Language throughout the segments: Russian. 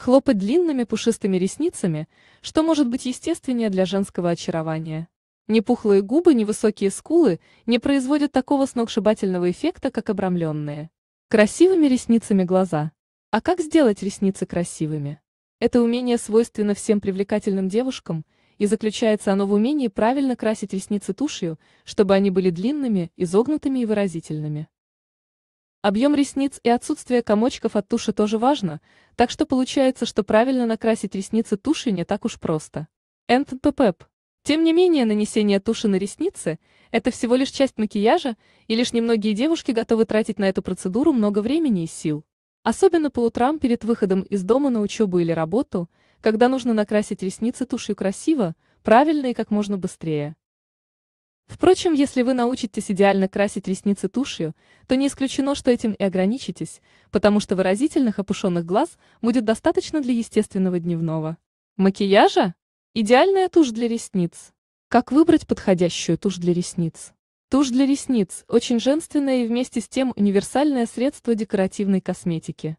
хлопать длинными пушистыми ресницами, что может быть естественнее для женского очарования. Ни пухлые губы, ни высокие скулы не производят такого сногсшибательного эффекта, как обрамленные. Красивыми ресницами глаза. А как сделать ресницы красивыми? Это умение свойственно всем привлекательным девушкам, и заключается оно в умении правильно красить ресницы тушью, чтобы они были длинными, изогнутыми и выразительными. Объем ресниц и отсутствие комочков от туши тоже важно, так что получается, что правильно накрасить ресницы тушей не так уж просто. НТПП. Тем не менее, нанесение туши на ресницы – это всего лишь часть макияжа, и лишь немногие девушки готовы тратить на эту процедуру много времени и сил. Особенно по утрам перед выходом из дома на учебу или работу, когда нужно накрасить ресницы тушью красиво, правильно и как можно быстрее. Впрочем, если вы научитесь идеально красить ресницы тушью, то не исключено, что этим и ограничитесь, потому что выразительных опушенных глаз будет достаточно для естественного дневного. Макияжа? Идеальная тушь для ресниц. Как выбрать подходящую тушь для ресниц? Тушь для ресниц – очень женственное и вместе с тем универсальное средство декоративной косметики.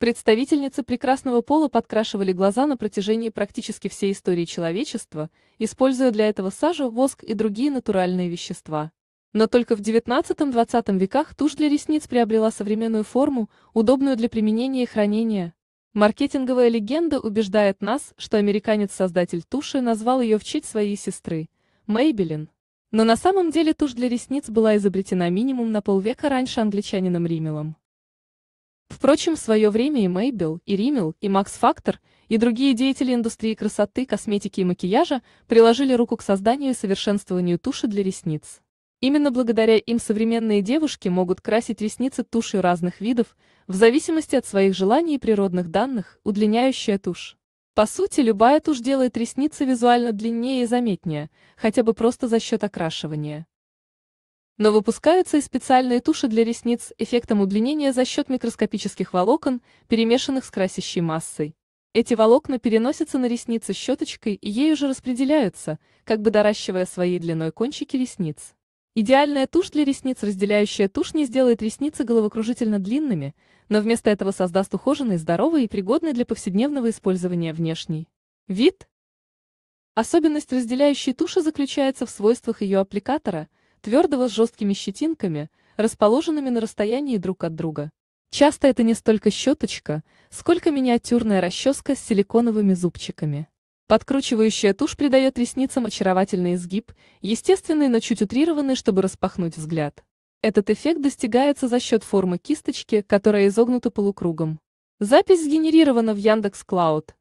Представительницы прекрасного пола подкрашивали глаза на протяжении практически всей истории человечества, используя для этого сажу, воск и другие натуральные вещества. Но только в XIX-XX веках тушь для ресниц приобрела современную форму, удобную для применения и хранения. Маркетинговая легенда убеждает нас, что американец-создатель туши назвал ее в честь своей сестры, Мейбелин. Но на самом деле тушь для ресниц была изобретена минимум на полвека раньше англичанином Римелом. Впрочем, в свое время и Мейбел, и Римел, и Макс Фактор, и другие деятели индустрии красоты, косметики и макияжа приложили руку к созданию и совершенствованию туши для ресниц. Именно благодаря им современные девушки могут красить ресницы тушью разных видов, в зависимости от своих желаний и природных данных, удлиняющая тушь. По сути, любая тушь делает ресницы визуально длиннее и заметнее, хотя бы просто за счет окрашивания. Но выпускаются и специальные туши для ресниц эффектом удлинения за счет микроскопических волокон, перемешанных с красящей массой. Эти волокна переносятся на ресницы щеточкой и ею уже распределяются, как бы доращивая своей длиной кончики ресниц. Идеальная тушь для ресниц, разделяющая тушь, не сделает ресницы головокружительно длинными, но вместо этого создаст ухоженный, здоровый и пригодный для повседневного использования внешний вид. Особенность разделяющей туши заключается в свойствах ее аппликатора – твердого с жесткими щетинками, расположенными на расстоянии друг от друга. Часто это не столько щеточка, сколько миниатюрная расческа с силиконовыми зубчиками. Подкручивающая тушь придает ресницам очаровательный изгиб, естественный, но чуть утрированный, чтобы распахнуть взгляд. Этот эффект достигается за счет формы кисточки, которая изогнута полукругом. Запись сгенерирована в Яндекс.Клауд.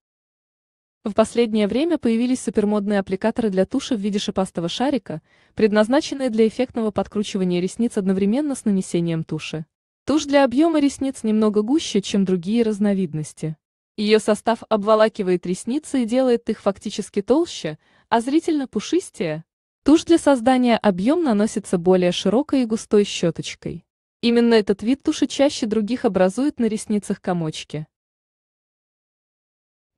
В последнее время появились супермодные аппликаторы для туши в виде шипастого шарика, предназначенные для эффектного подкручивания ресниц одновременно с нанесением туши. Тушь для объема ресниц немного гуще, чем другие разновидности. Ее состав обволакивает ресницы и делает их фактически толще, а зрительно пушистее. Тушь для создания объем наносится более широкой и густой щеточкой. Именно этот вид туши чаще других образует на ресницах комочки.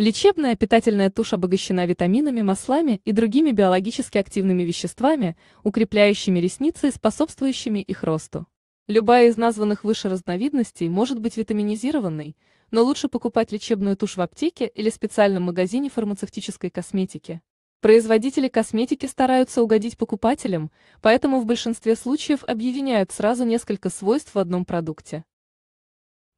Лечебная питательная тушь обогащена витаминами, маслами и другими биологически активными веществами, укрепляющими ресницы и способствующими их росту. Любая из названных выше разновидностей может быть витаминизированной, но лучше покупать лечебную тушь в аптеке или специальном магазине фармацевтической косметики. Производители косметики стараются угодить покупателям, поэтому в большинстве случаев объединяют сразу несколько свойств в одном продукте.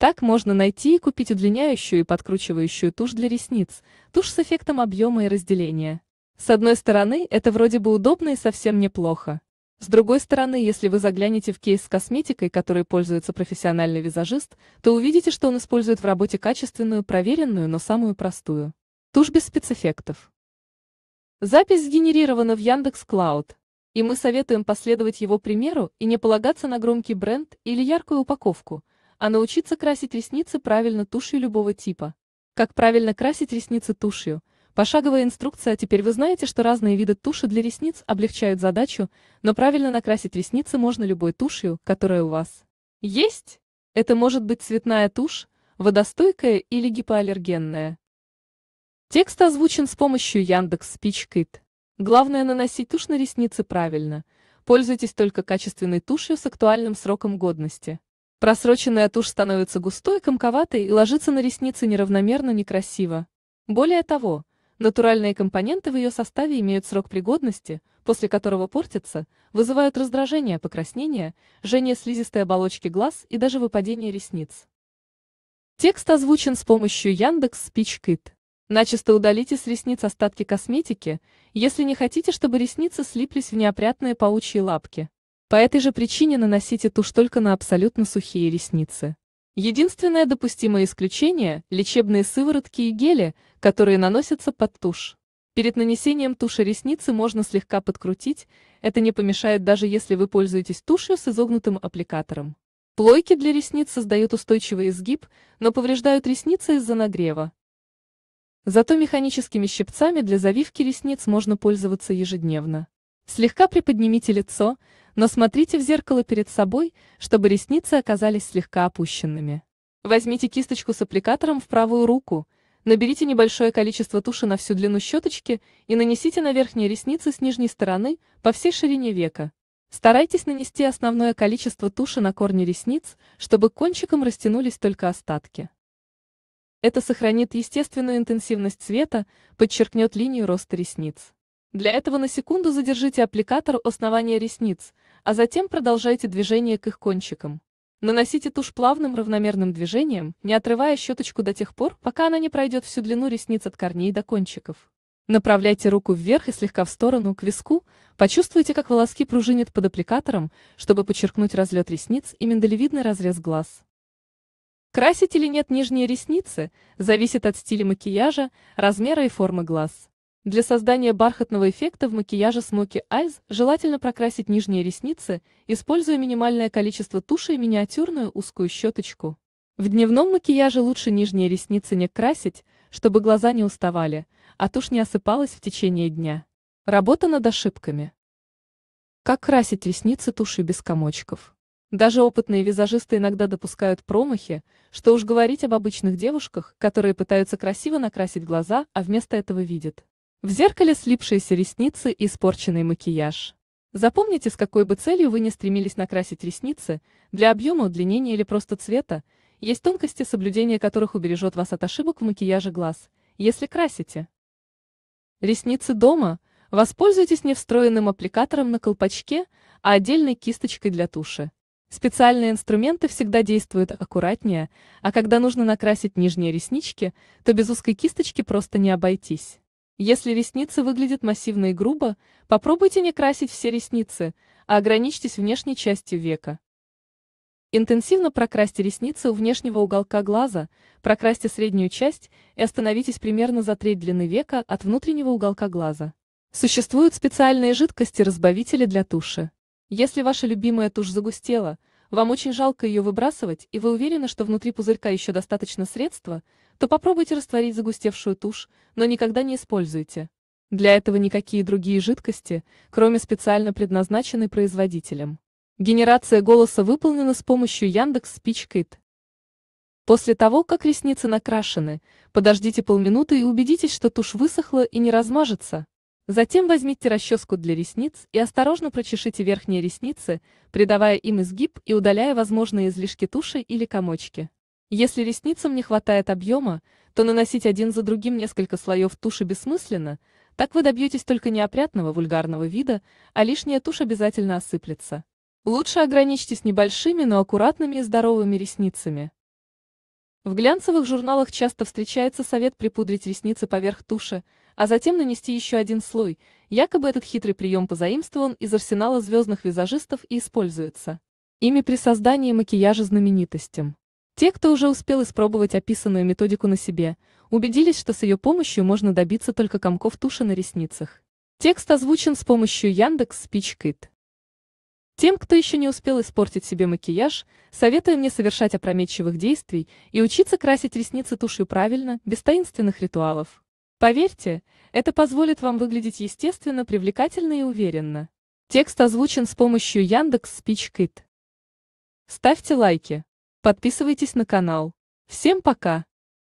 Так можно найти и купить удлиняющую и подкручивающую тушь для ресниц, тушь с эффектом объема и разделения. С одной стороны, это вроде бы удобно и совсем неплохо. С другой стороны, если вы заглянете в кейс с косметикой, которой пользуется профессиональный визажист, то увидите, что он использует в работе качественную, проверенную, но самую простую. Тушь без спецэффектов. Запись сгенерирована в Яндекс Клауд, и мы советуем последовать его примеру и не полагаться на громкий бренд или яркую упаковку – а научиться красить ресницы правильно тушью любого типа. Как правильно красить ресницы тушью? Пошаговая инструкция, теперь вы знаете, что разные виды туши для ресниц облегчают задачу, но правильно накрасить ресницы можно любой тушью, которая у вас есть. Это может быть цветная тушь, водостойкая или гипоаллергенная. Текст озвучен с помощью Яндекс Спичкит. Главное наносить тушь на ресницы правильно. Пользуйтесь только качественной тушью с актуальным сроком годности. Просроченная тушь становится густой, комковатой и ложится на ресницы неравномерно, некрасиво. Более того, натуральные компоненты в ее составе имеют срок пригодности, после которого портятся, вызывают раздражение, покраснение, жжение слизистой оболочки глаз и даже выпадение ресниц. Текст озвучен с помощью Яндекс Спичкит. Начисто удалите с ресниц остатки косметики, если не хотите, чтобы ресницы слиплись в неопрятные паучьи лапки. По этой же причине наносите тушь только на абсолютно сухие ресницы. Единственное допустимое исключение – лечебные сыворотки и гели, которые наносятся под тушь. Перед нанесением туши ресницы можно слегка подкрутить, это не помешает даже если вы пользуетесь тушью с изогнутым аппликатором. Плойки для ресниц создают устойчивый изгиб, но повреждают ресницы из-за нагрева. Зато механическими щипцами для завивки ресниц можно пользоваться ежедневно. Слегка приподнимите лицо, но смотрите в зеркало перед собой, чтобы ресницы оказались слегка опущенными. Возьмите кисточку с аппликатором в правую руку, наберите небольшое количество туши на всю длину щеточки и нанесите на верхние ресницы с нижней стороны по всей ширине века. Старайтесь нанести основное количество туши на корни ресниц, чтобы кончиком растянулись только остатки. Это сохранит естественную интенсивность цвета, подчеркнет линию роста ресниц. Для этого на секунду задержите аппликатор у основания ресниц, а затем продолжайте движение к их кончикам. Наносите тушь плавным равномерным движением, не отрывая щеточку до тех пор, пока она не пройдет всю длину ресниц от корней до кончиков. Направляйте руку вверх и слегка в сторону, к виску, почувствуйте, как волоски пружинят под аппликатором, чтобы подчеркнуть разлет ресниц и миндалевидный разрез глаз. Красить или нет нижние ресницы, зависит от стиля макияжа, размера и формы глаз. Для создания бархатного эффекта в макияже Smoky Eyes желательно прокрасить нижние ресницы, используя минимальное количество туши и миниатюрную узкую щеточку. В дневном макияже лучше нижние ресницы не красить, чтобы глаза не уставали, а тушь не осыпалась в течение дня. Работа над ошибками. Как красить ресницы тушью без комочков? Даже опытные визажисты иногда допускают промахи, что уж говорить об обычных девушках, которые пытаются красиво накрасить глаза, а вместо этого видят. В зеркале слипшиеся ресницы и испорченный макияж. Запомните, с какой бы целью вы не стремились накрасить ресницы, для объема, удлинения или просто цвета, есть тонкости, соблюдение которых убережет вас от ошибок в макияже глаз, если красите. Ресницы дома воспользуйтесь не встроенным аппликатором на колпачке, а отдельной кисточкой для туши. Специальные инструменты всегда действуют аккуратнее, а когда нужно накрасить нижние реснички, то без узкой кисточки просто не обойтись. Если ресницы выглядят массивно и грубо, попробуйте не красить все ресницы, а ограничьтесь внешней частью века. Интенсивно прокрасьте ресницы у внешнего уголка глаза, прокрасьте среднюю часть и остановитесь примерно за треть длины века от внутреннего уголка глаза. Существуют специальные жидкости-разбавители для туши. Если ваша любимая тушь загустела – вам очень жалко ее выбрасывать, и вы уверены, что внутри пузырька еще достаточно средства, то попробуйте растворить загустевшую тушь, но никогда не используйте. Для этого никакие другие жидкости, кроме специально предназначенной производителем. Генерация голоса выполнена с помощью Яндекс Спичкайт. После того, как ресницы накрашены, подождите полминуты и убедитесь, что тушь высохла и не размажется. Затем возьмите расческу для ресниц и осторожно прочешите верхние ресницы, придавая им изгиб и удаляя возможные излишки туши или комочки. Если ресницам не хватает объема, то наносить один за другим несколько слоев туши бессмысленно, так вы добьетесь только неопрятного вульгарного вида, а лишняя тушь обязательно осыплется. Лучше ограничьтесь небольшими, но аккуратными и здоровыми ресницами. В глянцевых журналах часто встречается совет припудрить ресницы поверх туши, а затем нанести еще один слой, якобы этот хитрый прием позаимствован из арсенала звездных визажистов и используется. Ими при создании макияжа знаменитостям. Те, кто уже успел испробовать описанную методику на себе, убедились, что с ее помощью можно добиться только комков туши на ресницах. Текст озвучен с помощью Яндекс Спичкит. Тем, кто еще не успел испортить себе макияж, советую не совершать опрометчивых действий и учиться красить ресницы тушью правильно, без таинственных ритуалов. Поверьте, это позволит вам выглядеть естественно, привлекательно и уверенно. Текст озвучен с помощью Яндекс Спичкит. Ставьте лайки. Подписывайтесь на канал. Всем пока!